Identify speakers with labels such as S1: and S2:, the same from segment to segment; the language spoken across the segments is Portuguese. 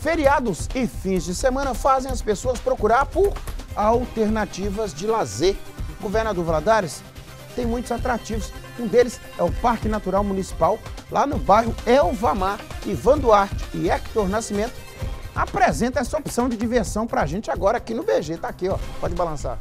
S1: Feriados e fins de semana fazem as pessoas procurar por alternativas de lazer. O governador Vladares tem muitos atrativos. Um deles é o Parque Natural Municipal, lá no bairro Elvamar. Ivan Duarte e Hector Nascimento
S2: apresentam essa opção de diversão para a gente agora aqui no BG. Tá aqui, ó. Pode balançar.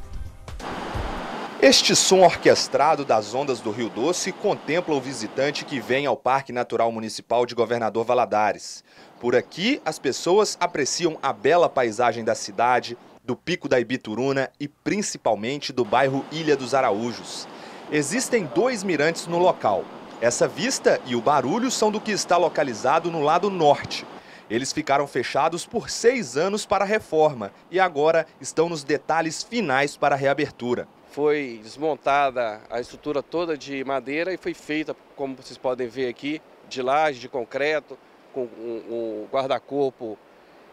S2: Este som orquestrado das ondas do Rio Doce contempla o visitante que vem ao Parque Natural Municipal de Governador Valadares. Por aqui, as pessoas apreciam a bela paisagem da cidade, do Pico da Ibituruna e principalmente do bairro Ilha dos Araújos. Existem dois mirantes no local. Essa vista e o barulho são do que está localizado no lado norte. Eles ficaram fechados por seis anos para a reforma e agora estão nos detalhes finais para a reabertura foi desmontada a estrutura toda de madeira e foi feita, como vocês podem ver aqui, de laje, de concreto, com um, um guarda-corpo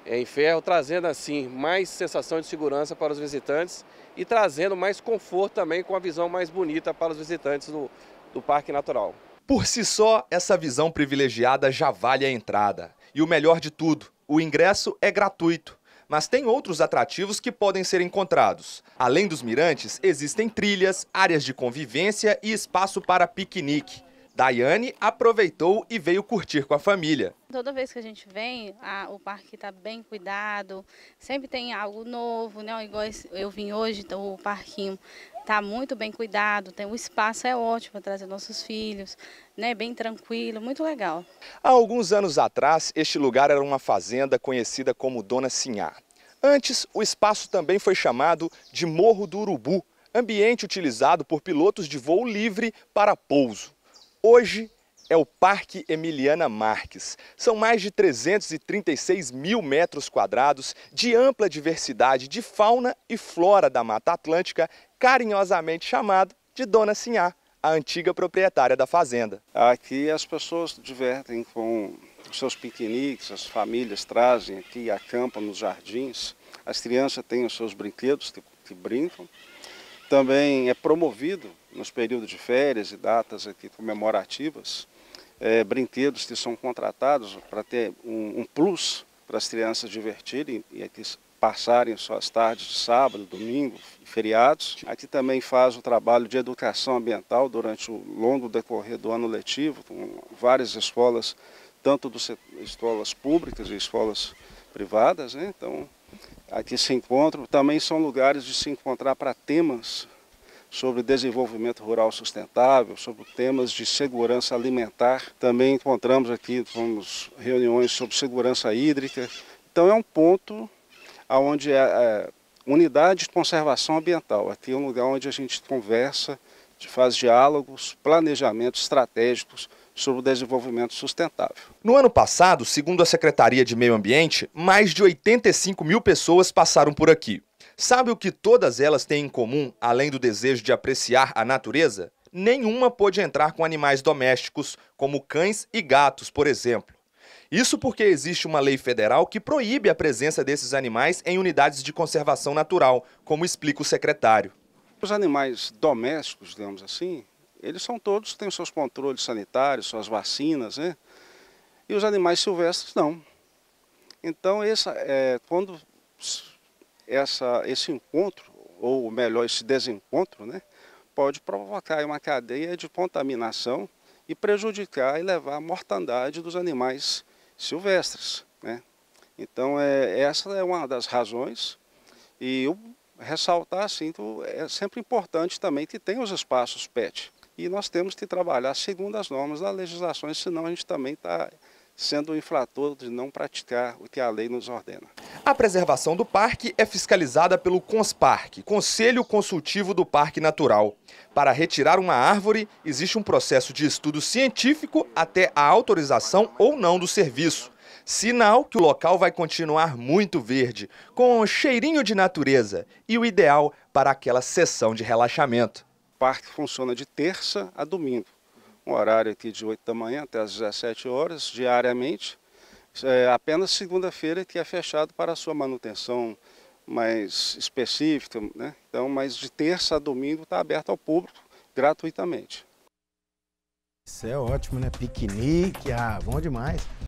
S2: em ferro, trazendo assim mais sensação de segurança para os visitantes e trazendo mais conforto também com a visão mais bonita para os visitantes do, do Parque Natural. Por si só, essa visão privilegiada já vale a entrada. E o melhor de tudo, o ingresso é gratuito mas tem outros atrativos que podem ser encontrados. Além dos mirantes, existem trilhas, áreas de convivência e espaço para piquenique. Daiane aproveitou e veio curtir com a família.
S1: Toda vez que a gente vem, a, o parque está bem cuidado, sempre tem algo novo, né? Igual esse, eu vim hoje, então, o parquinho está muito bem cuidado, tem um espaço é ótimo para trazer nossos filhos, né, bem tranquilo, muito legal.
S2: Há alguns anos atrás, este lugar era uma fazenda conhecida como Dona Sinhá. Antes, o espaço também foi chamado de Morro do Urubu, ambiente utilizado por pilotos de voo livre para pouso. Hoje é o Parque Emiliana Marques. São mais de 336 mil metros quadrados de ampla diversidade de fauna e flora da Mata Atlântica carinhosamente chamado de Dona Sinhá, a antiga proprietária da fazenda.
S1: Aqui as pessoas divertem com os seus piqueniques, as famílias trazem aqui, a campa nos jardins, as crianças têm os seus brinquedos que, que brincam. Também é promovido, nos períodos de férias e datas aqui comemorativas, é, brinquedos que são contratados para ter um, um plus para as crianças divertirem e aqui passarem suas tardes de sábado, domingo, feriados. Aqui também faz o trabalho de educação ambiental durante o longo decorrer do ano letivo, com várias escolas, tanto das escolas públicas e escolas privadas. Né? Então, aqui se encontram. Também são lugares de se encontrar para temas sobre desenvolvimento rural sustentável, sobre temas de segurança alimentar. Também encontramos aqui vamos, reuniões sobre segurança hídrica. Então é um ponto onde é, é unidade de conservação ambiental. Aqui é um lugar onde a gente conversa, faz diálogos, planejamentos estratégicos
S2: sobre o desenvolvimento sustentável. No ano passado, segundo a Secretaria de Meio Ambiente, mais de 85 mil pessoas passaram por aqui. Sabe o que todas elas têm em comum, além do desejo de apreciar a natureza? Nenhuma pôde entrar com animais domésticos, como cães e gatos, por exemplo. Isso porque existe uma lei federal que proíbe a presença desses animais em unidades de conservação natural, como explica o secretário.
S1: Os animais domésticos, digamos assim, eles são todos, têm seus controles sanitários, suas vacinas, né? E os animais silvestres não. Então, essa, é, quando essa, esse encontro, ou melhor, esse desencontro, né, pode provocar uma cadeia de contaminação e prejudicar e levar à mortandade dos animais silvestres. Né? Então, é, essa é uma das razões. E eu ressaltar, assim, é sempre importante também que tenha os espaços PET. E nós temos que trabalhar segundo as normas da legislação, senão a gente também está sendo um infrator de não praticar o que a lei nos ordena.
S2: A preservação do parque é fiscalizada pelo CONSPARC, Conselho Consultivo do Parque Natural. Para retirar uma árvore, existe um processo de estudo científico até a autorização ou não do serviço. Sinal que o local vai continuar muito verde, com um cheirinho de natureza e o ideal para aquela sessão de relaxamento.
S1: O parque funciona de terça a domingo um horário aqui de 8 da manhã até as 17 horas, diariamente. É apenas segunda-feira que é fechado para a sua manutenção mais específica, né? Então, mas de terça a domingo está aberto ao público gratuitamente. Isso é ótimo, né? Piquenique, ah, bom demais.